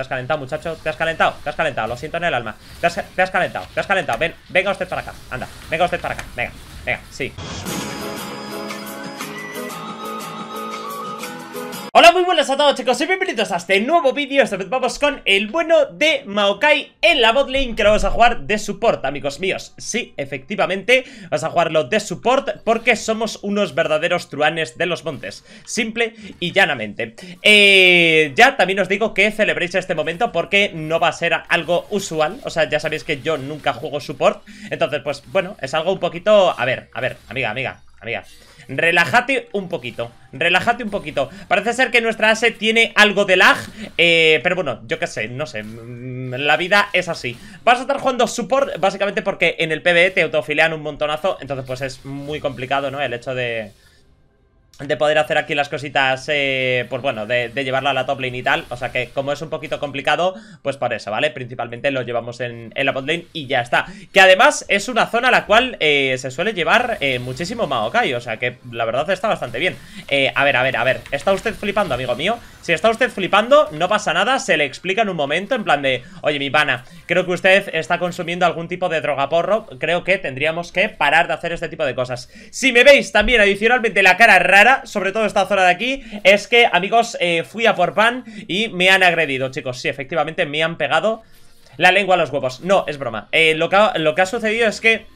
Te has calentado, muchacho. Te has calentado, te has calentado. Lo siento en el alma. Te has, calentado, te has calentado. Ven, venga usted para acá. Anda, venga usted para acá. Venga, venga, sí. Hola, muy buenas a todos chicos y bienvenidos a este nuevo vídeo Esta vez vamos con el bueno de Maokai en la botlane Que lo vamos a jugar de support, amigos míos Sí, efectivamente, vamos a jugarlo de support Porque somos unos verdaderos truanes de los montes Simple y llanamente eh, Ya también os digo que celebréis este momento Porque no va a ser algo usual O sea, ya sabéis que yo nunca juego support Entonces, pues bueno, es algo un poquito... A ver, a ver, amiga, amiga, amiga Relájate un poquito Relájate un poquito Parece ser que nuestra ASE tiene algo de lag eh, Pero bueno, yo qué sé, no sé mm, La vida es así Vas a estar jugando support básicamente porque en el PvE te autofilean un montonazo Entonces pues es muy complicado, ¿no? El hecho de de poder hacer aquí las cositas, eh, pues bueno, de, llevarla a la top lane y tal. O sea que como es un poquito complicado, pues por eso, ¿vale? Principalmente lo llevamos en, en la bot lane y ya está. Que además es una zona a la cual eh, se suele llevar eh, muchísimo Maokai, o sea que la verdad está bastante bien. a ver, a ver, a ver, ¿está usted flipando, amigo mío? Si está usted flipando, no pasa nada, se le explica en un momento en plan de, oye, mi pana, creo que usted está consumiendo algún tipo de droga porro, creo que tendríamos que parar de hacer este tipo de cosas. Si me veis también adicionalmente la cara rara, sobre todo esta zona de aquí Es que, amigos, eh, fui a por pan y me han agredido, chicos Sí, efectivamente, me han pegado la lengua a los huevos No, es broma eh, lo que ha sucedido es que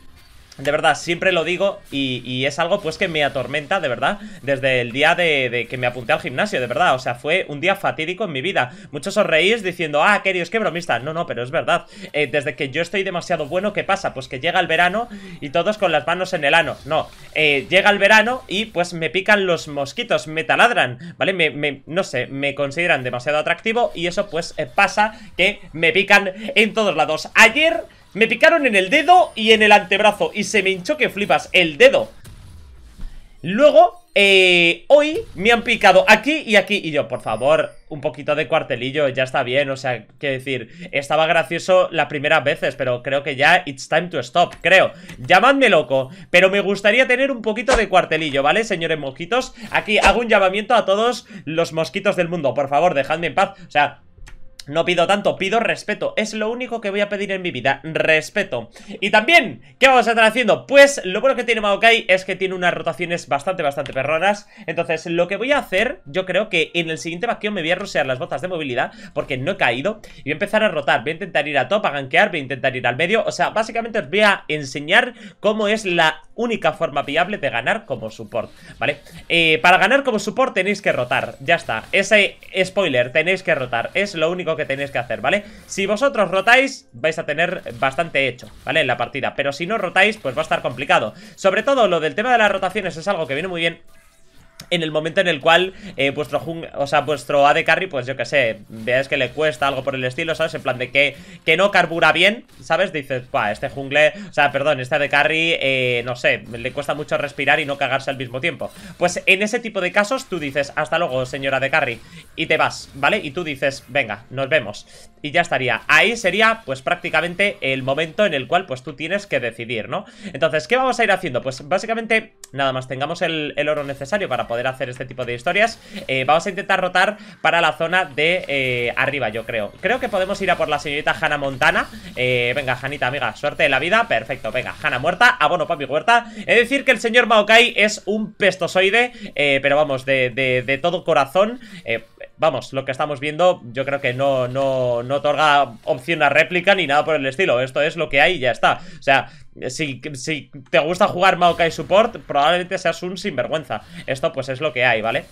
de verdad, siempre lo digo y, es algo pues que me atormenta, de verdad, desde el día de, que me apunté al gimnasio, de verdad, o sea, fue un día fatídico en mi vida. Muchos os diciendo, ah, queridos, qué bromista. No, no, pero es verdad. Eh, desde que yo estoy demasiado bueno, ¿qué pasa? Pues que llega el verano y todos con las manos en el ano. No, eh, llega el verano y pues me pican los mosquitos, me taladran, ¿vale? Me, me no sé, me consideran demasiado atractivo y eso pues eh, pasa que me pican en todos lados. Ayer... Me picaron en el dedo y en el antebrazo Y se me hinchó que flipas, el dedo Luego, eh, hoy me han picado aquí y aquí Y yo, por favor, un poquito de cuartelillo, ya está bien O sea, quiero decir, estaba gracioso las primeras veces Pero creo que ya it's time to stop, creo Llamadme loco, pero me gustaría tener un poquito de cuartelillo, ¿vale, señores mosquitos? Aquí hago un llamamiento a todos los mosquitos del mundo Por favor, dejadme en paz, o sea... No pido tanto, pido respeto. Es lo único que voy a pedir en mi vida, respeto. Y también, ¿qué vamos a estar haciendo? Pues lo bueno que tiene Maokai es que tiene unas rotaciones bastante, bastante perronas. Entonces, lo que voy a hacer, yo creo que en el siguiente vacío me voy a rusear las botas de movilidad porque no he caído. Y voy a empezar a rotar, voy a intentar ir a top, a gankear, voy a intentar ir al medio. O sea, básicamente os voy a enseñar cómo es la única forma viable de ganar como support, ¿vale? Eh, para ganar como support tenéis que rotar, ya está. Ese spoiler, tenéis que rotar, es lo único que tenéis que hacer, ¿vale? Si vosotros rotáis, vais a tener bastante hecho, ¿vale? En la partida, pero si no rotáis, pues va a estar complicado. Sobre todo lo del tema de las rotaciones es algo que viene muy bien en el momento en el cual eh, vuestro o sea, vuestro AD carry, pues yo que sé, veáis que le cuesta algo por el estilo, ¿sabes? En plan de que, que no carbura bien, ¿sabes? Dices, pa, este jungle, o sea, perdón, este AD carry, eh, no sé, le cuesta mucho respirar y no cagarse al mismo tiempo. Pues en ese tipo de casos tú dices, hasta luego, señora de carry, y te vas, ¿vale? Y tú dices, venga, nos vemos. Y ya estaría. Ahí sería, pues prácticamente el momento en el cual, pues tú tienes que decidir, ¿no? Entonces, ¿qué vamos a ir haciendo? Pues básicamente, nada más tengamos el oro necesario para poder hacer este tipo de historias eh, Vamos a intentar rotar para la zona de eh, arriba, yo creo Creo que podemos ir a por la señorita Hannah Montana eh, Venga, Janita, amiga, suerte de la vida Perfecto, venga, Hannah muerta, abono ah, papi huerta Es decir que el señor Maokai es un pestosoide Pero vamos, de, de, de todo corazón vamos, lo que estamos viendo yo creo que no, no, otorga opción a réplica ni nada por el estilo. Esto es lo que hay y ya está. O sea, si, te gusta jugar Maokai Support, probablemente seas un sinvergüenza. Esto pues es lo que hay, ¿vale?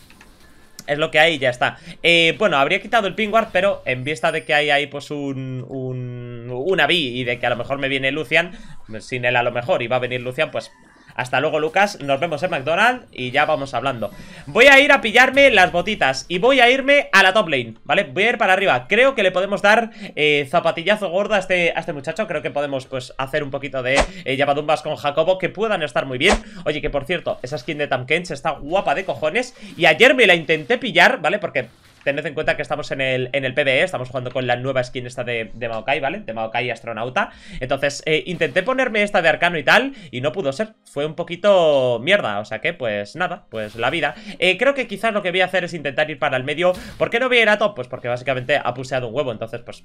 Es lo que hay y ya está. Eh, bueno, habría quitado el Pingward, pero en vista de que hay ahí pues un, un, una B y de que a lo mejor me viene Lucian, sin él a lo mejor y va a venir Lucian, pues hasta luego, Lucas. Nos vemos en McDonald's y ya vamos hablando. Voy a ir a pillarme las botitas y voy a irme a la top lane, ¿vale? Voy a ir para arriba. Creo que le podemos dar eh, zapatillazo gordo a este, a este muchacho. Creo que podemos, pues, hacer un poquito de eh, llamadumbas con Jacobo que puedan estar muy bien. Oye, que por cierto, esa skin de Tamkench está guapa de cojones. Y ayer me la intenté pillar, ¿vale? Porque Tened en cuenta que estamos en el, en el PBE, estamos jugando con la nueva skin esta de, de Maokai, ¿vale? De Maokai astronauta. Entonces, eh, intenté ponerme esta de arcano y tal, y no pudo ser. Fue un poquito mierda, o sea que, pues nada, pues la vida. Eh, creo que quizás lo que voy a hacer es intentar ir para el medio. ¿Por qué no voy a ir a top? Pues porque básicamente ha puseado un huevo, entonces pues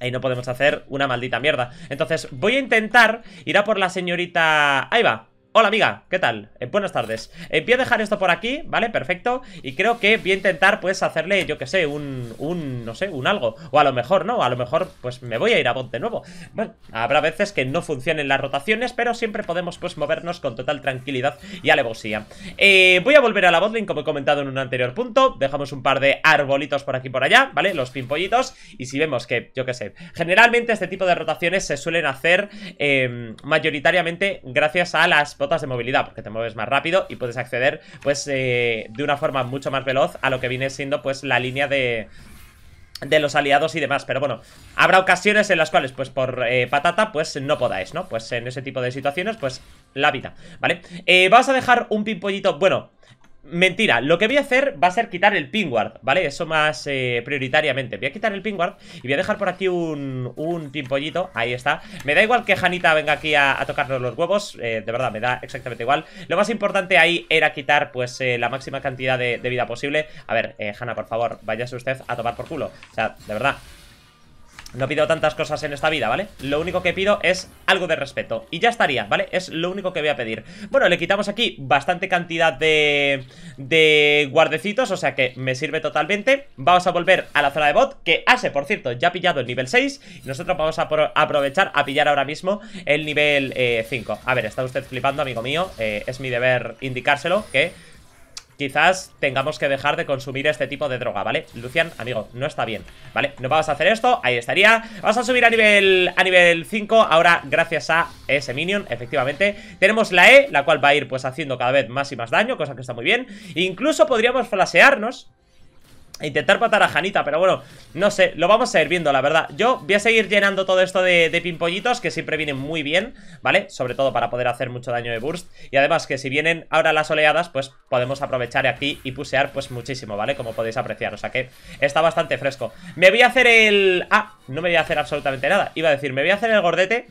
Ahí no podemos hacer una maldita mierda Entonces voy a intentar ir a por la señorita... Ahí va Hola amiga, ¿qué tal? Eh, buenas tardes Empiezo eh, a dejar esto por aquí, ¿vale? Perfecto Y creo que voy a intentar, pues, hacerle, yo que sé, un, un, no sé, un algo O a lo mejor, ¿no? A lo mejor, pues, me voy a ir a bot de nuevo Bueno, habrá veces que no funcionen las rotaciones Pero siempre podemos, pues, movernos con total tranquilidad y alevosía eh, Voy a volver a la botlane, como he comentado en un anterior punto Dejamos un par de arbolitos por aquí por allá, ¿vale? Los pimpollitos Y si vemos que, yo que sé Generalmente este tipo de rotaciones se suelen hacer eh, mayoritariamente gracias a las botas de movilidad porque te mueves más rápido y puedes acceder pues eh, de una forma mucho más veloz a lo que viene siendo pues la línea de, de los aliados y demás, pero bueno, habrá ocasiones en las cuales, pues por eh, patata, pues no podáis, ¿no? Pues en ese tipo de situaciones, pues la vida, ¿vale? Eh, vamos a dejar un pimpollito, bueno, Mentira, lo que voy a hacer va a ser quitar el pingward, ¿vale? Eso más eh, prioritariamente Voy a quitar el pingward y voy a dejar por aquí un, un pimpollito, ahí está Me da igual que Janita venga aquí a, tocarnos los huevos, eh, de verdad, me da exactamente igual Lo más importante ahí era quitar, pues, eh, la máxima cantidad de, vida posible A ver, Jana, por favor, váyase usted a tomar por culo O sea, de verdad no pido tantas cosas en esta vida, ¿vale? Lo único que pido es algo de respeto Y ya estaría, ¿vale? Es lo único que voy a pedir Bueno, le quitamos aquí bastante cantidad de, de guardecitos O sea que me sirve totalmente Vamos a volver a la zona de bot Que hace, por cierto, ya ha pillado el nivel 6 Y nosotros vamos a aprovechar a pillar ahora mismo el nivel 5 eh, A ver, está usted flipando, amigo mío eh, Es mi deber indicárselo que quizás tengamos que dejar de consumir este tipo de droga, ¿vale? Lucian, amigo, no está bien, ¿vale? No vamos a hacer esto, ahí estaría Vamos a subir a nivel, a nivel 5 ahora gracias a ese minion, efectivamente Tenemos la E, la cual va a ir pues haciendo cada vez más y más daño, cosa que está muy bien Incluso podríamos flasearnos Intentar matar a Janita, pero bueno, no sé, lo vamos a ir viendo, la verdad Yo voy a seguir llenando todo esto de, de, pimpollitos Que siempre vienen muy bien, ¿vale? Sobre todo para poder hacer mucho daño de burst Y además que si vienen ahora las oleadas Pues podemos aprovechar aquí y pusear pues muchísimo, ¿vale? Como podéis apreciar, o sea que está bastante fresco Me voy a hacer el... Ah, no me voy a hacer absolutamente nada Iba a decir, me voy a hacer el gordete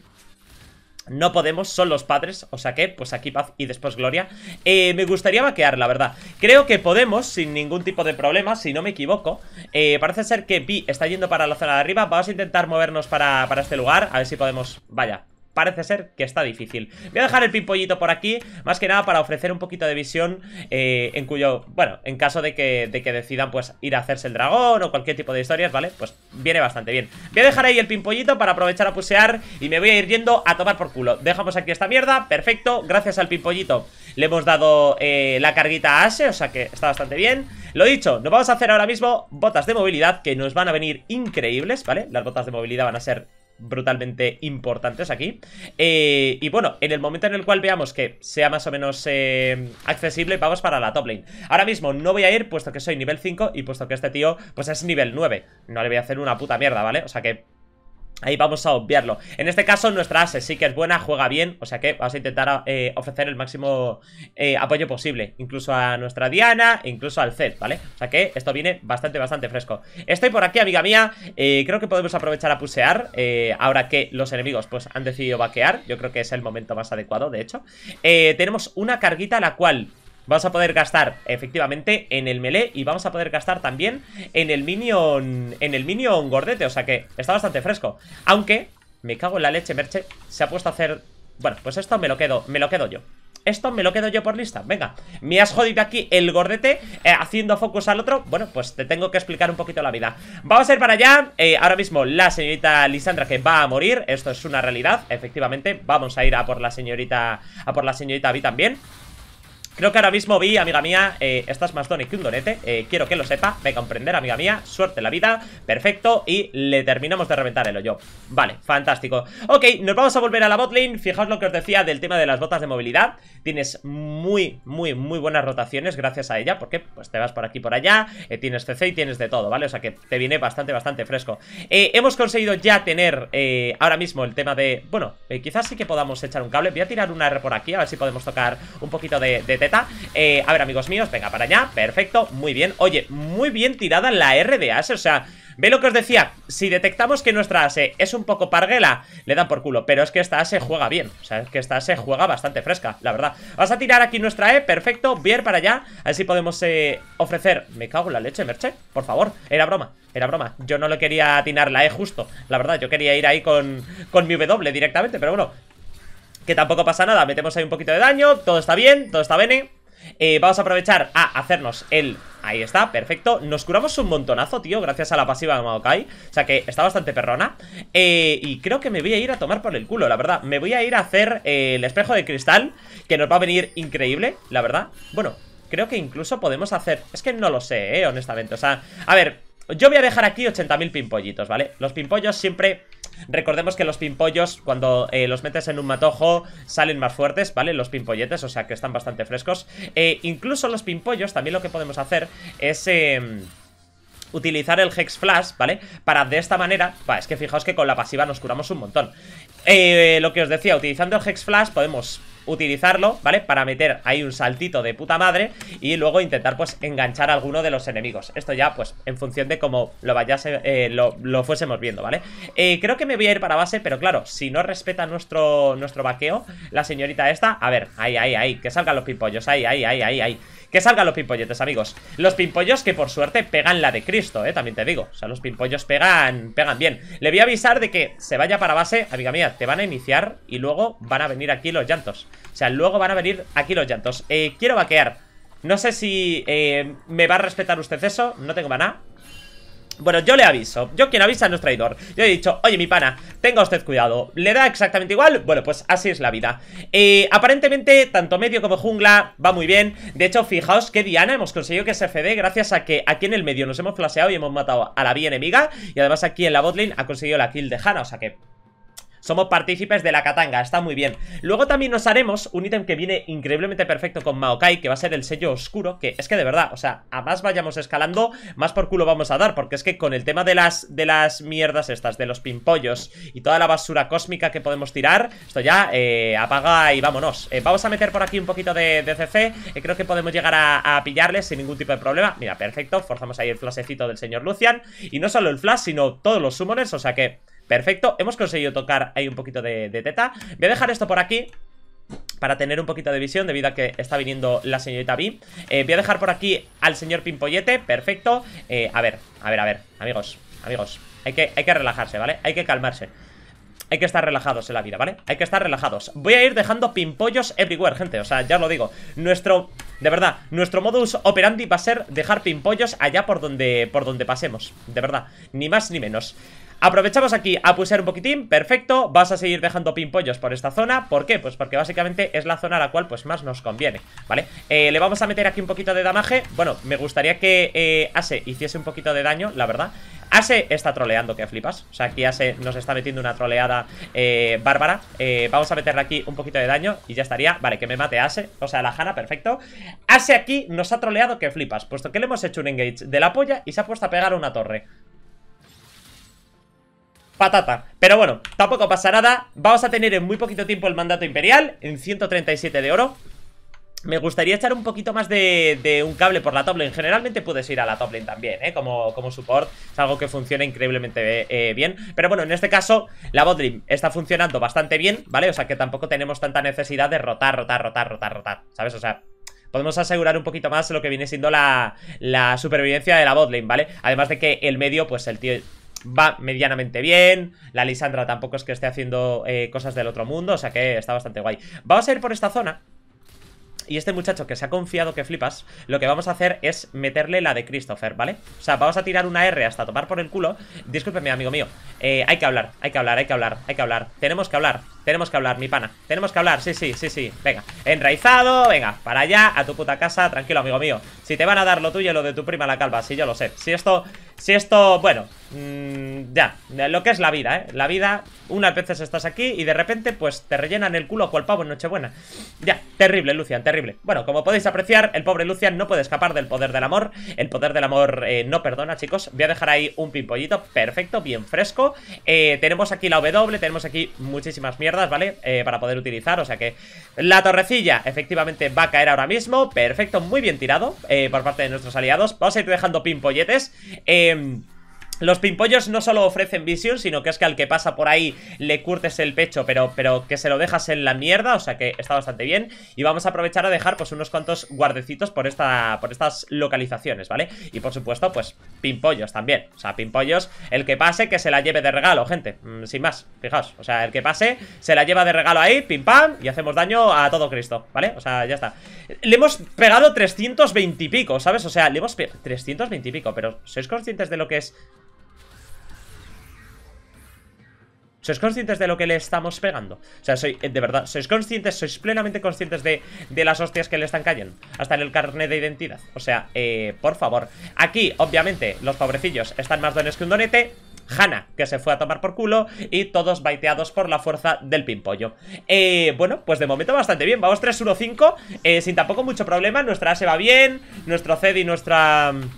no podemos, son los padres, o sea que, pues aquí paz y después gloria eh, Me gustaría vaquear, la verdad Creo que podemos, sin ningún tipo de problema, si no me equivoco eh, Parece ser que Pi está yendo para la zona de arriba Vamos a intentar movernos para, para este lugar, a ver si podemos... Vaya, parece ser que está difícil. Voy a dejar el pimpollito por aquí, más que nada para ofrecer un poquito de visión eh, en cuyo, bueno, en caso de que, de que decidan pues ir a hacerse el dragón o cualquier tipo de historias, ¿vale? Pues viene bastante bien. Voy a dejar ahí el pimpollito para aprovechar a pusear y me voy a ir yendo a tomar por culo. Dejamos aquí esta mierda, perfecto, gracias al pimpollito le hemos dado eh, la carguita a Ashe, o sea que está bastante bien. Lo dicho, nos vamos a hacer ahora mismo botas de movilidad que nos van a venir increíbles, ¿vale? Las botas de movilidad van a ser brutalmente importantes aquí. Eh, y bueno, en el momento en el cual veamos que sea más o menos eh, accesible, vamos para la top lane. Ahora mismo no voy a ir, puesto que soy nivel 5 y puesto que este tío, pues es nivel 9. No le voy a hacer una puta mierda, ¿vale? O sea que Ahí vamos a obviarlo En este caso nuestra Ase sí que es buena, juega bien O sea que vamos a intentar eh, ofrecer el máximo eh, apoyo posible Incluso a nuestra Diana, incluso al Zed, ¿vale? O sea que esto viene bastante, bastante fresco Estoy por aquí, amiga mía eh, Creo que podemos aprovechar a pusear Ahora que los enemigos pues han decidido vaquear Yo creo que es el momento más adecuado, de hecho Tenemos una carguita la cual Vamos a poder gastar, efectivamente, en el melee y vamos a poder gastar también en el minion, en el minion gordete, o sea que está bastante fresco. Aunque, me cago en la leche, Merche, se ha puesto a hacer... Bueno, pues esto me lo quedo, me lo quedo yo. Esto me lo quedo yo por lista, venga Me has jodido aquí el gordete eh, Haciendo focus al otro, bueno, pues te tengo que explicar un poquito la vida Vamos a ir para allá eh, Ahora mismo la señorita Lisandra que va a morir Esto es una realidad, efectivamente Vamos a ir a por la señorita A por la señorita Vi también Creo que ahora mismo vi, amiga mía, eh, estás más Donny que un donete eh, Quiero que lo sepa, me comprender, amiga mía Suerte en la vida, perfecto Y le terminamos de reventar el hoyo Vale, fantástico Ok, nos vamos a volver a la botlane Fijaos lo que os decía del tema de las botas de movilidad Tienes muy, muy, muy buenas rotaciones Gracias a ella, porque pues te vas por aquí por allá eh, Tienes CC y tienes de todo, ¿vale? O sea que te viene bastante, bastante fresco eh, Hemos conseguido ya tener ahora mismo el tema de... Bueno, quizás sí que podamos echar un cable Voy a tirar una R por aquí, a ver si podemos tocar un poquito de, de eh, a ver, amigos míos, venga para allá, perfecto, muy bien Oye, muy bien tirada la R de As, o sea... Ve lo que os decía, si detectamos que nuestra ASE es un poco parguela, le dan por culo Pero es que esta se juega bien, o sea, es que esta se juega bastante fresca, la verdad Vas a tirar aquí nuestra E, perfecto, bien para allá Así podemos eh, ofrecer... Me cago en la leche, Merche, por favor, era broma era broma. Yo no le quería atinar la E justo, la verdad. Yo quería ir ahí con, con mi W directamente, pero bueno. Que tampoco pasa nada, metemos ahí un poquito de daño Todo está bien, todo está bene eh, Vamos a aprovechar a hacernos el... Ahí está, perfecto Nos curamos un montonazo, tío, gracias a la pasiva de Maokai O sea que está bastante perrona eh, Y creo que me voy a ir a tomar por el culo, la verdad Me voy a ir a hacer eh, el espejo de cristal Que nos va a venir increíble, la verdad Bueno, creo que incluso podemos hacer... Es que no lo sé, eh, honestamente O sea, a ver, yo voy a dejar aquí 80.000 pimpollitos, ¿vale? Los pimpollos siempre Recordemos que los pimpollos, cuando eh, los metes en un matojo, salen más fuertes, ¿vale? Los pimpolletes, o sea que están bastante frescos. Eh, incluso los pimpollos, también lo que podemos hacer es... Em, utilizar el Hex Flash, ¿vale? Para de esta manera, es que fijaos que con la pasiva nos curamos un montón eh, Lo que os decía, utilizando el Hex Flash podemos utilizarlo, ¿vale? Para meter ahí un saltito de puta madre y luego intentar, pues, enganchar a alguno de los enemigos. Esto ya, pues, en función de cómo lo vayase, eh, lo, lo, fuésemos viendo, ¿vale? Eh, creo que me voy a ir para base, pero claro, si no respeta nuestro, nuestro vaqueo, la señorita esta, a ver, ahí, ahí, ahí, que salgan los pimpollos, ahí, ahí, ahí, ahí, ahí. Que salgan los pimpolletes, amigos Los pimpollos que por suerte pegan la de Cristo, eh También te digo, o sea, los pimpollos pegan Pegan bien, le voy a avisar de que Se vaya para base, amiga mía, te van a iniciar Y luego van a venir aquí los llantos O sea, luego van a venir aquí los llantos eh, Quiero vaquear, no sé si eh, Me va a respetar usted eso, no tengo maná bueno, yo le aviso, yo quien avisa no es traidor Yo he dicho, oye mi pana, tenga usted cuidado ¿Le da exactamente igual? Bueno, pues así es la vida eh, Aparentemente, tanto medio como jungla va muy bien De hecho, fijaos que Diana hemos conseguido que se FD Gracias a que aquí en el medio nos hemos flaseado y hemos matado a la vía enemiga Y además aquí en la botlane ha conseguido la kill de Hanna, o sea que somos partícipes de la katanga, está muy bien Luego también nos haremos un ítem que viene increíblemente perfecto con Maokai Que va a ser el sello oscuro, que es que de verdad, o sea, a más vayamos escalando Más por culo vamos a dar, porque es que con el tema de las, de las mierdas estas, de los pimpollos Y toda la basura cósmica que podemos tirar Esto ya eh, apaga y vámonos eh, Vamos a meter por aquí un poquito de, CC eh, Creo que podemos llegar a, pillarle pillarles sin ningún tipo de problema Mira, perfecto, forzamos ahí el flasecito del señor Lucian Y no solo el flash, sino todos los summoners, o sea que... Perfecto, hemos conseguido tocar ahí un poquito de, teta Voy a dejar esto por aquí para tener un poquito de visión debido a que está viniendo la señorita B eh, Voy a dejar por aquí al señor Pimpollete, perfecto eh, A ver, a ver, a ver, amigos, amigos hay que, hay que relajarse, ¿vale? Hay que calmarse hay que estar relajados en la vida, ¿vale? Hay que estar relajados Voy a ir dejando pimpollos everywhere, gente O sea, ya os lo digo Nuestro, de verdad Nuestro modus operandi va a ser dejar pimpollos allá por donde, por donde pasemos De verdad Ni más ni menos Aprovechamos aquí a pusear un poquitín, perfecto Vas a seguir dejando pimpollos por esta zona ¿Por qué? Pues porque básicamente es la zona a la cual pues más nos conviene, ¿vale? Eh, le vamos a meter aquí un poquito de damaje Bueno, me gustaría que eh, Ase hiciese un poquito de daño, la verdad Ase está troleando, que flipas O sea, aquí Ase nos está metiendo una troleada eh, bárbara eh, Vamos a meterle aquí un poquito de daño y ya estaría Vale, que me mate Ase, o sea, la jana perfecto Ase aquí nos ha troleado, que flipas Puesto que le hemos hecho un engage de la polla y se ha puesto a pegar una torre patata Pero bueno, tampoco pasa nada Vamos a tener en muy poquito tiempo el mandato imperial En 137 de oro me gustaría echar un poquito más de, de, un cable por la top lane. Generalmente puedes ir a la top lane también, ¿eh? Como, como support. Es algo que funciona increíblemente eh, bien. Pero bueno, en este caso, la botlane está funcionando bastante bien, ¿vale? O sea que tampoco tenemos tanta necesidad de rotar, rotar, rotar, rotar, rotar. ¿Sabes? O sea, podemos asegurar un poquito más lo que viene siendo la, la supervivencia de la botlane, ¿vale? Además de que el medio, pues el tío va medianamente bien. La Lisandra tampoco es que esté haciendo eh, cosas del otro mundo, o sea que está bastante guay. Vamos a ir por esta zona. Y este muchacho que se ha confiado que flipas, lo que vamos a hacer es meterle la de Christopher, ¿vale? O sea, vamos a tirar una R hasta tomar por el culo. Discúlpeme, amigo mío. Eh, hay que hablar, hay que hablar, hay que hablar, hay que hablar. Tenemos que hablar. Tenemos que hablar, mi pana Tenemos que hablar, sí, sí, sí, sí Venga, enraizado, venga Para allá, a tu puta casa Tranquilo, amigo mío Si te van a dar lo tuyo y lo de tu prima la calva Sí, yo lo sé Si esto, si esto, bueno mm, Ya, lo que es la vida, ¿eh? La vida, unas veces estás aquí Y de repente, pues, te rellenan el culo cual pavo en Nochebuena Ya, terrible, Lucian, terrible Bueno, como podéis apreciar El pobre Lucian no puede escapar del poder del amor El poder del amor eh, no perdona, chicos Voy a dejar ahí un pimpollito perfecto, bien fresco eh, Tenemos aquí la W Tenemos aquí muchísimas mierdas ¿vale? Eh, para poder utilizar, o sea que la torrecilla efectivamente va a caer ahora mismo Perfecto, muy bien tirado eh, por parte de nuestros aliados Vamos a ir dejando pimpolletes Eh... Em, los pimpollos no solo ofrecen visión, sino que es que al que pasa por ahí le curtes el pecho, pero, pero que se lo dejas en la mierda, o sea que está bastante bien. Y vamos a aprovechar a dejar pues unos cuantos guardecitos por, esta, por estas localizaciones, ¿vale? Y por supuesto, pues pimpollos también. O sea, pimpollos, el que pase que se la lleve de regalo, gente, mm, sin más, fijaos. O sea, el que pase se la lleva de regalo ahí, pim pam, y hacemos daño a todo Cristo, ¿vale? O sea, ya está. Le hemos pegado 320 y pico, ¿sabes? O sea, le hemos pegado 320 y pico, pero ¿sois conscientes de lo que es... ¿Sois conscientes de lo que le estamos pegando? O sea, soy, eh, de verdad, ¿sois conscientes? ¿Sois plenamente conscientes de, las hostias que le están cayendo? Hasta en el carnet de identidad O sea, eh, por favor Aquí, obviamente, los pobrecillos están más dones que un donete Hanna, que se fue a tomar por culo y todos baiteados por la fuerza del pimpollo. Eh, bueno, pues de momento bastante bien, vamos 3-1-5, eh, sin tampoco mucho problema, nuestra A se va bien, nuestro Zed y nuestra... Mm,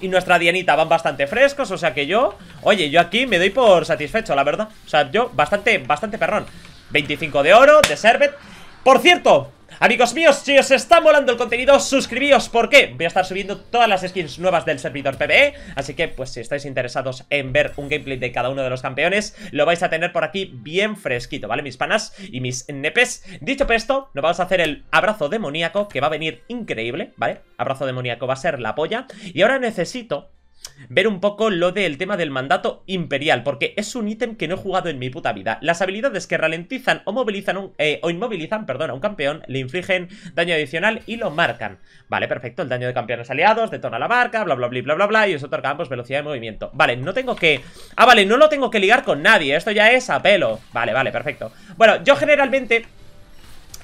y nuestra Dianita van bastante frescos, o sea que yo, oye, yo aquí me doy por satisfecho, la verdad. O sea, yo bastante, bastante perrón. 25 de oro, de Servet. Por cierto, Amigos míos, si os está molando el contenido, suscribíos porque voy a estar subiendo todas las skins nuevas del servidor PBE, Así que, pues si estáis interesados en ver un gameplay de cada uno de los campeones Lo vais a tener por aquí bien fresquito, ¿vale? Mis panas y mis nepes Dicho esto, nos vamos a hacer el abrazo demoníaco que va a venir increíble, ¿vale? Abrazo demoníaco va a ser la polla Y ahora necesito ver un poco lo del tema del mandato imperial, porque es un ítem que no he jugado en mi puta vida. Las habilidades que ralentizan o movilizan eh, o inmovilizan, perdón, a un campeón, le infligen daño adicional y lo marcan. Vale, perfecto, el daño de campeones aliados, detona la marca, bla, bla, bla, bla, bla, bla, y os otorga velocidad de movimiento. Vale, no tengo que... Ah, vale, no lo tengo que ligar con nadie, esto ya es a pelo. Vale, vale, perfecto. Bueno, yo generalmente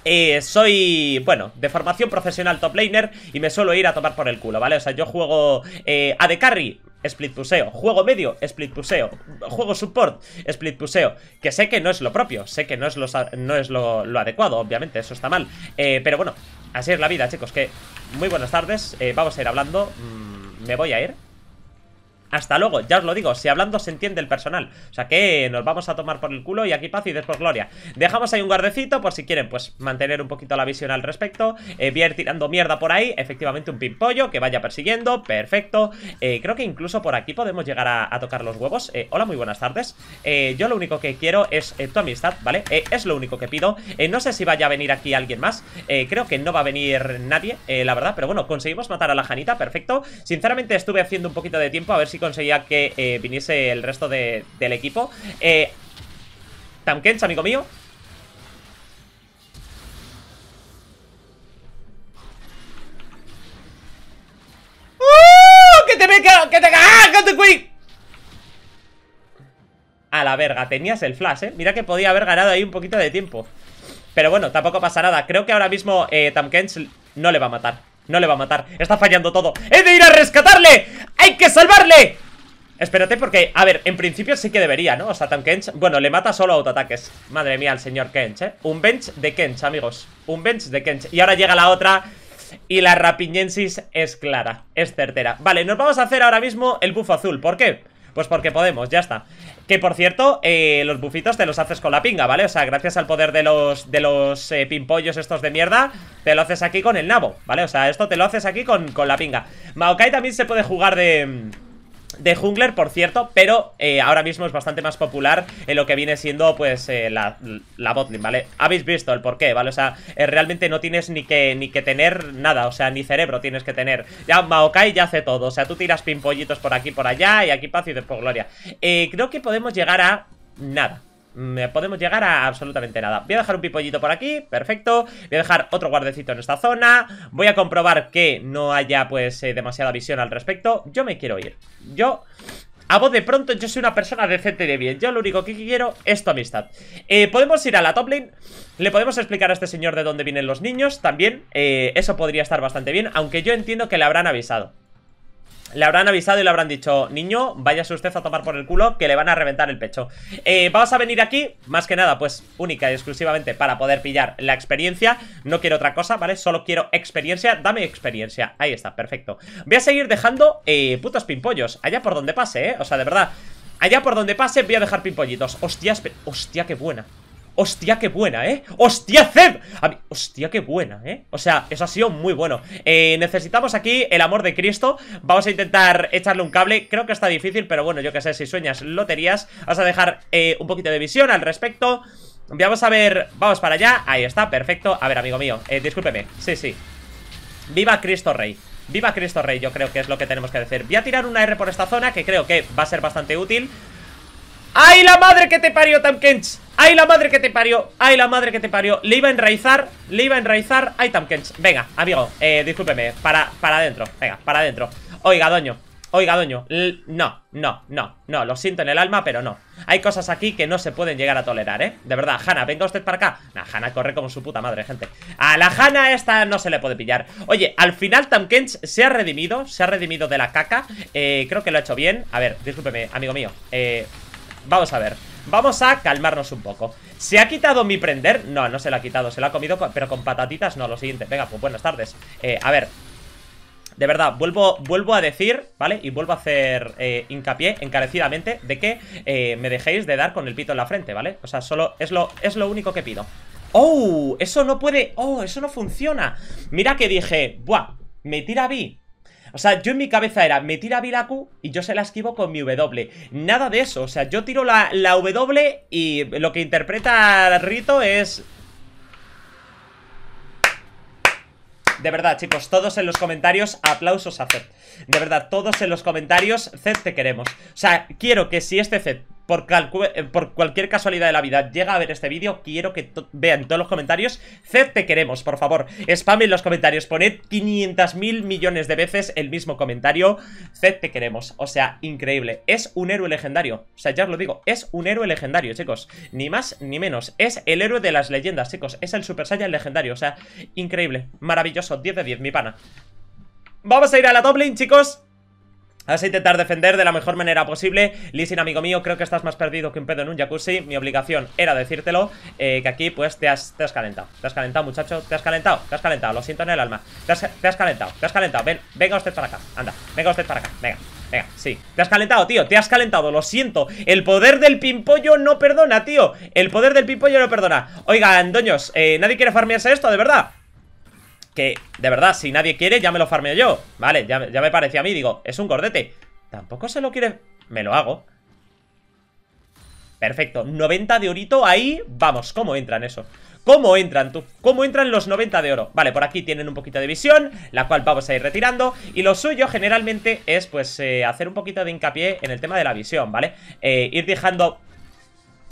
eh, soy, bueno, de formación profesional top laner y me suelo ir a tomar por el culo, ¿vale? O sea, yo juego eh, de Carry, split puseo. Juego medio, split puseo. Juego support, split puseo. Que sé que no es lo propio, sé que no es lo, no es lo, adecuado, obviamente, eso está mal. Eh, pero bueno, así es la vida, chicos, que muy buenas tardes. Eh, vamos a ir hablando, mm, me voy a ir. Hasta luego, ya os lo digo, si hablando se entiende el personal O sea que nos vamos a tomar por el culo Y aquí paz y después gloria Dejamos ahí un guardecito por si quieren pues mantener un poquito la visión al respecto eh, voy tirando mierda por ahí Efectivamente un pimpollo que vaya persiguiendo Perfecto eh, Creo que incluso por aquí podemos llegar a, tocar los huevos eh, Hola, muy buenas tardes eh, Yo lo único que quiero es tu amistad, ¿vale? es lo único que pido No sé si vaya a venir aquí alguien más Creo que no va a venir nadie, la verdad Pero bueno, conseguimos matar a la Janita, perfecto Sinceramente estuve haciendo un poquito de tiempo a ver si conseguía que eh, viniese el resto del equipo. Eh, Tamkench, amigo mío. ¡Uh! ¡Que te me ¡Que te ¡Ah! ¡Que te quick! A la verga, tenías el flash, ¿eh? Mira que podía haber ganado ahí un poquito de tiempo. Pero bueno, tampoco pasa nada. Creo que ahora mismo eh, Tamkench no le va a matar. No le va a matar, está fallando todo ¡He de ir a rescatarle! ¡Hay que salvarle! Espérate porque, a ver, en principio sí que debería, ¿no? O sea, tan Kench, bueno, le mata solo autoataques Madre mía, el señor Kench, ¿eh? Un bench de Kench, amigos Un bench de Kench Y ahora llega la otra y la Rapiñensis es clara, es certera Vale, nos vamos a hacer ahora mismo el buff azul ¿Por qué? Pues porque podemos, ya está que por cierto, eh, los bufitos te los haces con la pinga, ¿vale? O sea, gracias al poder de los, de los eh, pimpollos estos de mierda, te lo haces aquí con el nabo, ¿vale? O sea, esto te lo haces aquí con, con la pinga. Maokai también se puede jugar de de jungler, por cierto, pero eh, ahora mismo es bastante más popular en lo que viene siendo pues eh, la, la ¿vale? Habéis visto el porqué, ¿vale? O sea, eh, realmente no tienes ni que, ni que tener nada, o sea, ni cerebro tienes que tener. Ya Maokai ya hace todo, o sea, tú tiras pimpollitos por aquí, por allá, y aquí paz y después gloria. creo que podemos llegar a nada podemos llegar a absolutamente nada Voy a dejar un pipollito por aquí, perfecto Voy a dejar otro guardecito en esta zona Voy a comprobar que no haya pues eh, demasiada visión al respecto Yo me quiero ir Yo... A vos de pronto yo soy una persona decente de bien Yo lo único que quiero es tu amistad eh, Podemos ir a la top lane Le podemos explicar a este señor de dónde vienen los niños También eh, eso podría estar bastante bien Aunque yo entiendo que le habrán avisado le habrán avisado y le habrán dicho, niño, váyase usted a tomar por el culo que le van a reventar el pecho. Eh, vamos a venir aquí, más que nada, pues única y exclusivamente para poder pillar la experiencia. No quiero otra cosa, ¿vale? Solo quiero experiencia. Dame experiencia. Ahí está, perfecto. Voy a seguir dejando eh, putos pimpollos allá por donde pase, ¿eh? O sea, de verdad, allá por donde pase voy a dejar pimpollitos. Hostia, hostia, qué buena. Hostia, qué buena, ¿eh? ¡Hostia, Zeb! hostia, qué buena, ¿eh? O sea, eso ha sido muy bueno eh, Necesitamos aquí el amor de Cristo Vamos a intentar echarle un cable Creo que está difícil, pero bueno, yo qué sé, si sueñas loterías Vas a dejar eh, un poquito de visión al respecto Vamos a ver, vamos para allá Ahí está, perfecto A ver, amigo mío, eh, discúlpeme Sí, sí Viva Cristo Rey Viva Cristo Rey, yo creo que es lo que tenemos que decir Voy a tirar una R por esta zona, que creo que va a ser bastante útil ¡Ay, la madre que te parió, Tamkench! ¡Ay, la madre que te parió! ¡Ay, la madre que te parió! Le iba a enraizar, le iba a enraizar ¡Ay, Tamkens! Venga, amigo, eh, discúlpeme Para, para adentro, venga, para adentro Oiga, doño, oiga, doño No, no, no, no, lo siento en el alma, pero no Hay cosas aquí que no se pueden llegar a tolerar, ¿eh? De verdad, Hanna, venga usted para acá La Hanna corre como su puta madre, gente A la Hanna esta no se le puede pillar Oye, al final Tamkens se ha redimido Se ha redimido de la caca eh, Creo que lo ha hecho bien A ver, discúlpeme, amigo mío eh, Vamos a ver Vamos a calmarnos un poco ¿Se ha quitado mi prender? No, no se la ha quitado, se la ha comido Pero con patatitas no, lo siguiente Venga, pues buenas tardes eh, A ver de verdad, vuelvo, vuelvo a decir, ¿vale? Y vuelvo a hacer eh, hincapié encarecidamente de que eh, me dejéis de dar con el pito en la frente, ¿vale? O sea, solo es lo, es lo único que pido. ¡Oh! Eso no puede... ¡Oh! Eso no funciona. Mira que dije... ¡Buah! Me tira a o sea, yo en mi cabeza era, me tira Vilaku y yo se la esquivo con mi W. Nada de eso, o sea, yo tiro la, la W y lo que interpreta Rito es... De verdad, chicos, todos en los comentarios, aplausos a Zed. De verdad, todos en los comentarios, Zed te queremos. O sea, quiero que si este Zed por, eh, por, cualquier casualidad de la vida llega a ver este vídeo, quiero que vean todos los comentarios. Zed te queremos, por favor. Spam en los comentarios. Poned 500.000 millones de veces el mismo comentario. Zed te queremos. O sea, increíble. Es un héroe legendario. O sea, ya os lo digo. Es un héroe legendario, chicos. Ni más ni menos. Es el héroe de las leyendas, chicos. Es el Super Saiyan legendario. O sea, increíble. Maravilloso. 10 de 10, mi pana. Vamos a ir a la top chicos. Vas a intentar defender de la mejor manera posible Lisin, amigo mío, creo que estás más perdido que un pedo en un jacuzzi Mi obligación era decírtelo eh, Que aquí, pues, te has, te has calentado Te has calentado, muchacho, te has calentado, te has calentado Lo siento en el alma, te has, calentado, te has calentado Ven, venga usted para acá, anda, venga usted para acá Venga, venga, sí Te has calentado, tío, te has calentado, lo siento El poder del pimpollo no perdona, tío El poder del pimpollo no perdona Oigan, doños, eh, ¿nadie quiere farmearse esto, de verdad? Que, de verdad, si nadie quiere, ya me lo farmeo yo Vale, ya, me parecía a mí, digo, es un gordete. Tampoco se lo quiere... Me lo hago Perfecto, 90 de orito ahí Vamos, ¿cómo entran eso? ¿Cómo entran tú? ¿Cómo entran los 90 de oro? Vale, por aquí tienen un poquito de visión La cual vamos a ir retirando Y lo suyo generalmente es pues eh, hacer un poquito de hincapié en el tema de la visión, ¿vale? Eh, ir dejando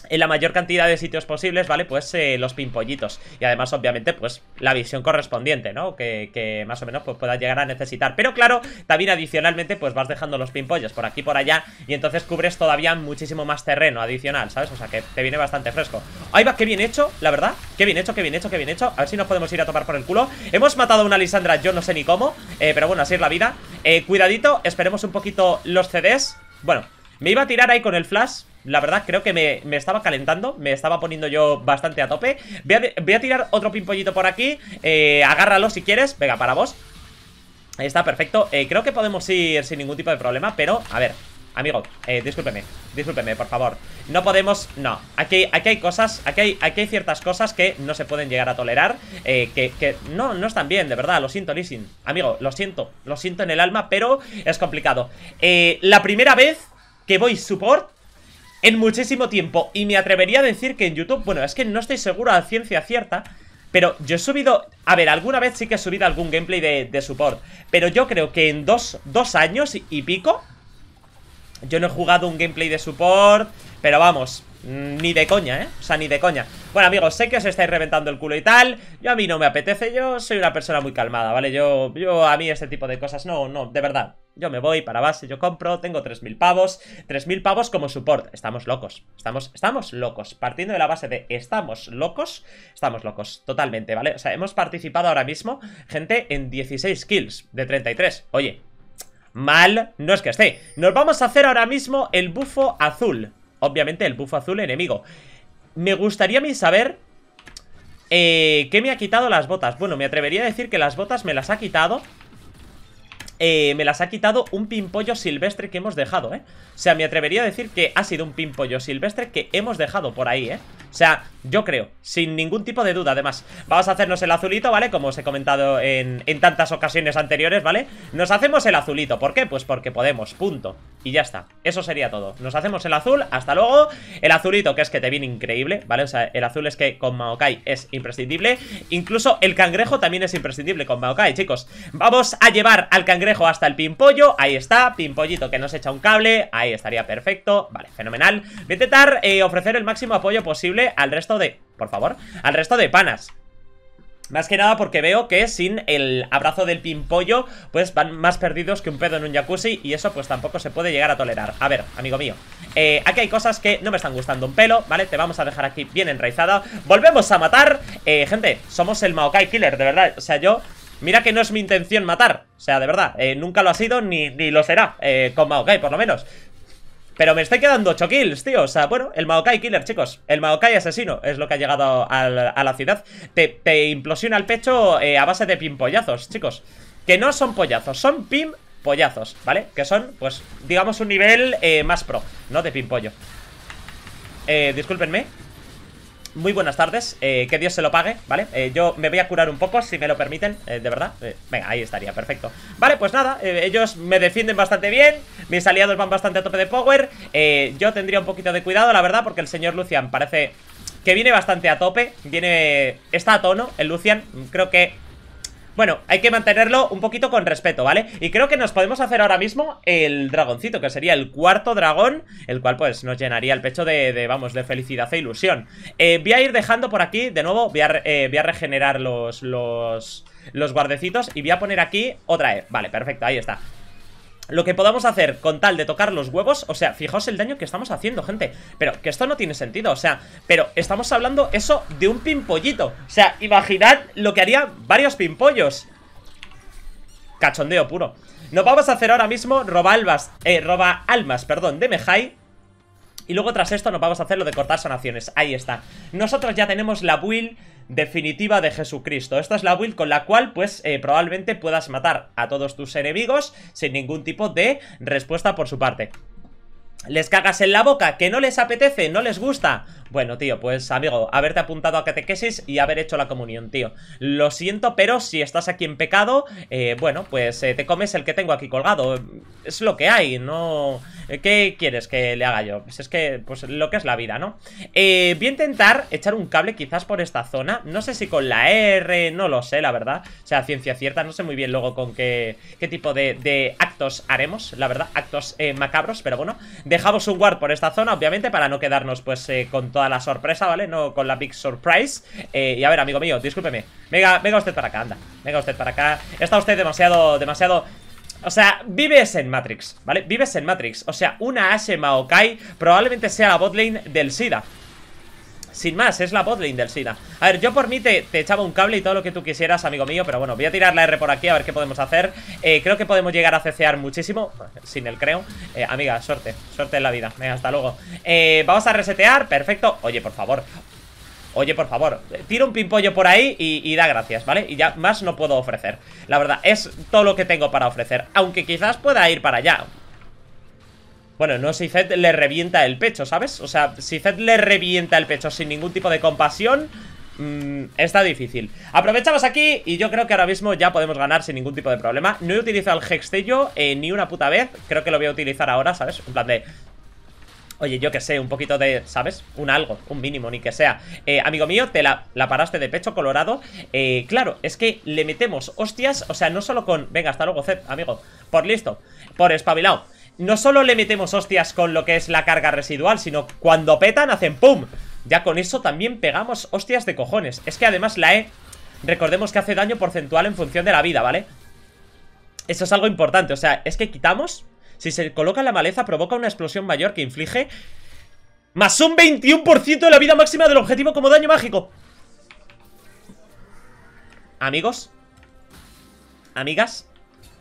en la mayor cantidad de sitios posibles, ¿vale? Pues eh, los pimpollitos. Y además, obviamente, pues la visión correspondiente, ¿no? Que, que más o menos pues, puedas llegar a necesitar. Pero claro, también adicionalmente, pues vas dejando los pimpollos por aquí, por allá. Y entonces cubres todavía muchísimo más terreno adicional, ¿sabes? O sea, que te viene bastante fresco. Ahí va, qué bien hecho, la verdad. Qué bien hecho, qué bien hecho, qué bien hecho. A ver si nos podemos ir a tomar por el culo. Hemos matado a una Lisandra, yo no sé ni cómo. Eh, pero bueno, así es la vida. Eh, cuidadito, esperemos un poquito los CDs. Bueno, me iba a tirar ahí con el flash la verdad creo que me, estaba calentando Me estaba poniendo yo bastante a tope Voy a, tirar otro pimpollito por aquí eh, Agárralo si quieres Venga, para vos Está perfecto eh, Creo que podemos ir sin ningún tipo de problema Pero, a ver Amigo, eh, discúlpeme Discúlpeme, por favor No podemos... No Aquí, aquí hay cosas aquí hay, aquí hay ciertas cosas que no se pueden llegar a tolerar que, no, no están bien, de verdad Lo siento, Lissin. Amigo, lo siento Lo siento en el alma Pero es complicado La primera vez que voy support en muchísimo tiempo. Y me atrevería a decir que en YouTube, bueno, es que no estoy seguro a ciencia cierta, pero yo he subido, a ver, alguna vez sí que he subido algún gameplay de, support, pero yo creo que en dos, años y pico, yo no he jugado un gameplay de support, pero vamos, mm, ni de coña, ¿eh? O sea, ni de coña Bueno, amigos, sé que os estáis reventando el culo y tal Yo a mí no me apetece, yo soy una persona muy calmada, ¿vale? Yo, yo a mí este tipo de cosas, no, no, de verdad yo me voy para base, yo compro, tengo 3.000 pavos 3.000 pavos como support Estamos locos, estamos, estamos locos Partiendo de la base de estamos locos Estamos locos, totalmente, ¿vale? O sea, hemos participado ahora mismo, gente En 16 kills de 33 Oye, mal no es que esté Nos vamos a hacer ahora mismo el bufo azul Obviamente el bufo azul enemigo Me gustaría a mí saber eh, ¿Qué me ha quitado las botas? Bueno, me atrevería a decir que las botas me las ha quitado eh, me las ha quitado un pimpollo silvestre que hemos dejado, ¿eh? O sea, me atrevería a decir que ha sido un pimpollo silvestre que hemos dejado por ahí, ¿eh? O sea, yo creo, sin ningún tipo de duda, además Vamos a hacernos el azulito, ¿vale? Como os he comentado en, en tantas ocasiones anteriores, ¿vale? Nos hacemos el azulito, ¿por qué? Pues porque podemos, punto Y ya está, eso sería todo Nos hacemos el azul, hasta luego El azulito, que es que te viene increíble, ¿vale? O sea, el azul es que con Maokai es imprescindible Incluso el cangrejo también es imprescindible con Maokai, chicos Vamos a llevar al cangrejo dejo hasta el pimpollo, ahí está, pimpollito que nos echa un cable, ahí estaría perfecto, vale, fenomenal. Voy a intentar eh, ofrecer el máximo apoyo posible al resto de... Por favor, al resto de panas. Más que nada porque veo que sin el abrazo del pimpollo Pues van más perdidos que un pedo en un jacuzzi Y eso pues tampoco se puede llegar a tolerar A ver, amigo mío eh, Aquí hay cosas que no me están gustando un pelo, ¿vale? Te vamos a dejar aquí bien enraizada Volvemos a matar eh, Gente, somos el Maokai Killer, de verdad O sea, yo Mira que no es mi intención matar. O sea, de verdad, eh, nunca lo ha sido ni, lo será eh, con Maokai, por lo menos. Pero me estoy quedando 8 kills, tío. O sea, bueno, el Maokai killer, chicos. El Maokai asesino es lo que ha llegado a la, ciudad. Te, implosiona el pecho eh, a base de pimpollazos, chicos. Que no son pollazos, son pimpollazos, ¿vale? Que son, pues, digamos, un nivel más pro, ¿no? De pimpollo. Eh, discúlpenme, muy buenas tardes, eh, que Dios se lo pague, ¿vale? Eh, yo me voy a curar un poco, si me lo permiten, eh, de verdad Venga, ahí estaría, perfecto Vale, pues nada, ellos me defienden bastante bien Mis aliados van bastante a tope de power Yo tendría un poquito de cuidado, la verdad Porque el señor Lucian parece que viene bastante a tope Viene... está a tono el Lucian Creo que bueno, hay que mantenerlo un poquito con respeto, ¿vale? Y creo que nos podemos hacer ahora mismo el dragoncito, que sería el cuarto dragón, el cual pues nos llenaría el pecho de, vamos, de felicidad e ilusión. Eh, voy a ir dejando por aquí, de nuevo, eh, voy a, regenerar los, los, los guardecitos y voy a poner aquí otra E. Vale, perfecto, ahí está lo que podamos hacer con tal de tocar los huevos, o sea, fijaos el daño que estamos haciendo, gente. Pero que esto no tiene sentido, o sea, pero estamos hablando eso de un pimpollito. O sea, imaginad lo que harían varios pimpollos. Cachondeo puro. Nos vamos a hacer ahora mismo roba almas, eh, roba almas, perdón, de Mejai. Y luego tras esto nos vamos a hacer lo de cortar sanaciones Ahí está Nosotros ya tenemos la build definitiva de Jesucristo. Esta es la build con la cual, pues, eh, probablemente puedas matar a todos tus enemigos sin ningún tipo de respuesta por su parte les cagas en la boca, que no les apetece, no les gusta bueno, tío, pues amigo, haberte apuntado a catequesis y haber hecho la comunión, tío. Lo siento, pero si estás aquí en pecado, eh, bueno, pues eh, te comes el que tengo aquí colgado. Es lo que hay, no... Eh, ¿Qué quieres que le haga yo? Pues es que, pues lo que es la vida, ¿no? Eh, voy a intentar echar un cable quizás por esta zona. No sé si con la R, no lo sé, la verdad. O sea, ciencia cierta, no sé muy bien luego con qué, qué tipo de, actos haremos, la verdad. Actos macabros, pero bueno. Dejamos un guard por esta zona, obviamente, para no quedarnos pues con todo la sorpresa, ¿vale? No con la big surprise eh, Y a ver, amigo mío, discúlpeme venga, venga usted para acá, anda Venga usted para acá Está usted demasiado, demasiado o sea, vives en Matrix, ¿vale? Vives en Matrix O sea, una Ashe Maokai probablemente sea la botlane del SIDA sin más, es la botlane del Sina A ver, yo por mí te, echaba un cable y todo lo que tú quisieras, amigo mío Pero bueno, voy a tirar la R por aquí a ver qué podemos hacer eh, Creo que podemos llegar a cecear muchísimo Sin el creo eh, Amiga, suerte, suerte en la vida Venga, hasta luego eh, Vamos a resetear, perfecto Oye, por favor Oye, por favor, tira un pimpollo por ahí y, y, da gracias, ¿vale? Y ya más no puedo ofrecer La verdad, es todo lo que tengo para ofrecer Aunque quizás pueda ir para allá bueno, no, si Zed le revienta el pecho, ¿sabes? O sea, si Zed le revienta el pecho sin ningún tipo de compasión mm, Está difícil Aprovechamos aquí y yo creo que ahora mismo ya podemos ganar sin ningún tipo de problema No he utilizado el Hextello eh, ni una puta vez Creo que lo voy a utilizar ahora, ¿sabes? En plan de, Oye, yo que sé, un poquito de, ¿sabes? Un algo, un mínimo, ni que sea eh, Amigo mío, te la, la, paraste de pecho colorado eh, Claro, es que le metemos hostias O sea, no solo con... Venga, hasta luego, Zed, amigo Por listo, por espabilado no solo le metemos hostias con lo que es la carga residual, sino cuando petan hacen ¡pum! Ya con eso también pegamos hostias de cojones. Es que además la E, recordemos que hace daño porcentual en función de la vida, ¿vale? Eso es algo importante, o sea, es que quitamos... Si se coloca la maleza provoca una explosión mayor que inflige Más un 21% de la vida máxima del objetivo como daño mágico Amigos Amigas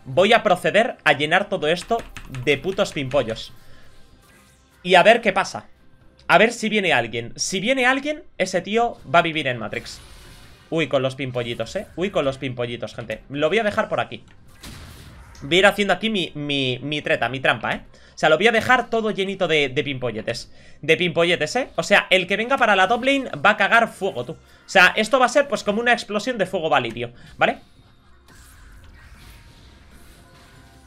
Voy a proceder a llenar todo esto de putos pimpollos. Y a ver qué pasa. A ver si viene alguien. Si viene alguien, ese tío va a vivir en Matrix. Uy, con los pimpollitos, ¿eh? Uy, con los pimpollitos, gente. Lo voy a dejar por aquí. Voy a ir haciendo aquí mi, mi, treta, mi trampa, ¿eh? O sea, lo voy a dejar todo llenito de, pimpolletes. De pimpolletes, ¿eh? O sea, el que venga para la top va a cagar fuego, tú. O sea, esto va a ser pues como una explosión de fuego validio, ¿vale?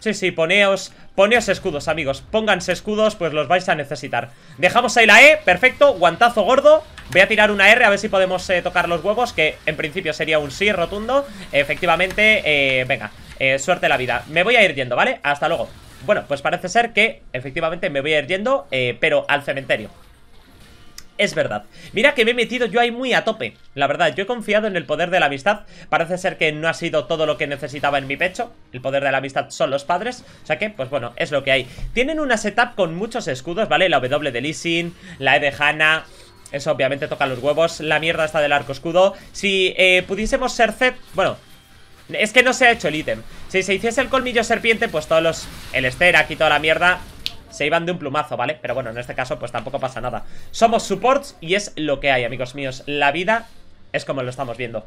Sí, sí, poneos, poneos escudos, amigos Pónganse escudos, pues los vais a necesitar Dejamos ahí la E, perfecto, guantazo gordo Voy a tirar una R, a ver si podemos eh, tocar los huevos Que en principio sería un sí rotundo Efectivamente, eh, venga eh, Suerte la vida, me voy a ir yendo, ¿vale? Hasta luego bueno, pues parece ser que efectivamente me voy a ir yendo, eh, pero al cementerio es verdad. Mira que me he metido yo ahí muy a tope, la verdad, yo he confiado en el poder de la amistad, parece ser que no ha sido todo lo que necesitaba en mi pecho, el poder de la amistad son los padres, o sea que, pues bueno, es lo que hay. Tienen una setup con muchos escudos, ¿vale? La W de Lissin, la E de Hanna Eso obviamente toca los huevos La mierda está del arco escudo Si eh, pudiésemos ser set, Bueno, es que no se ha hecho el ítem Si se hiciese el colmillo serpiente Pues todos los... El ester aquí toda la mierda se iban de un plumazo, ¿vale? Pero bueno, en este caso pues tampoco pasa nada Somos supports y es lo que hay, amigos míos La vida es como lo estamos viendo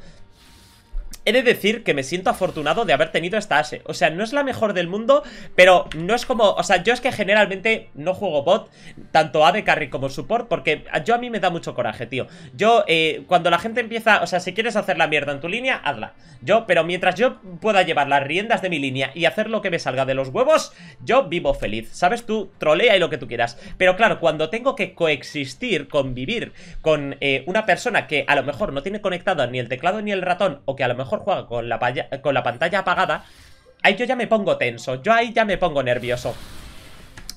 He de decir que me siento afortunado de haber tenido esta Ashe O sea, no es la mejor del mundo, pero no es como... O sea, yo es que generalmente no juego bot, tanto AD Carry como Support, porque yo a mí me da mucho coraje, tío Yo, eh, cuando la gente empieza... O sea, si quieres hacer la mierda en tu línea, hazla Yo, pero mientras yo pueda llevar las riendas de mi línea y hacer lo que me salga de los huevos, yo vivo feliz ¿Sabes? Tú trolea y lo que tú quieras Pero claro, cuando tengo que coexistir, convivir con eh, una persona que a lo mejor no tiene conectado ni el teclado ni el ratón O que a lo mejor juega con la, con la pantalla apagada, ahí yo ya me pongo tenso, yo ahí ya me pongo nervioso.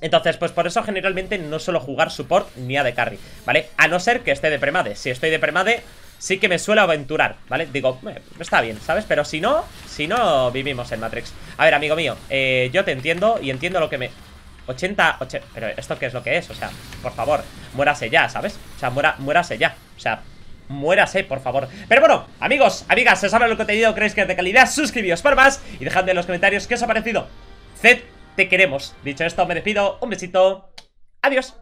Entonces, pues por eso generalmente no suelo jugar support ni a de carry, ¿vale? A no ser que esté de premade. Si estoy de premade, sí que me suelo aventurar, ¿vale? Digo, está bien, ¿sabes? Pero si no, si no, vivimos en Matrix. A ver, amigo mío, eh, yo te entiendo y entiendo lo que me... 80, Pero ¿esto qué es lo que es? O sea, por favor, muérase ya, ¿sabes? O sea, muera, muérase ya. O sea, muérase, por favor Pero bueno, amigos, amigas, que te he contenido creéis que es de calidad Suscribíos para más y dejadme en los comentarios qué os ha parecido Zed, te queremos Dicho esto, me despido, un besito Adiós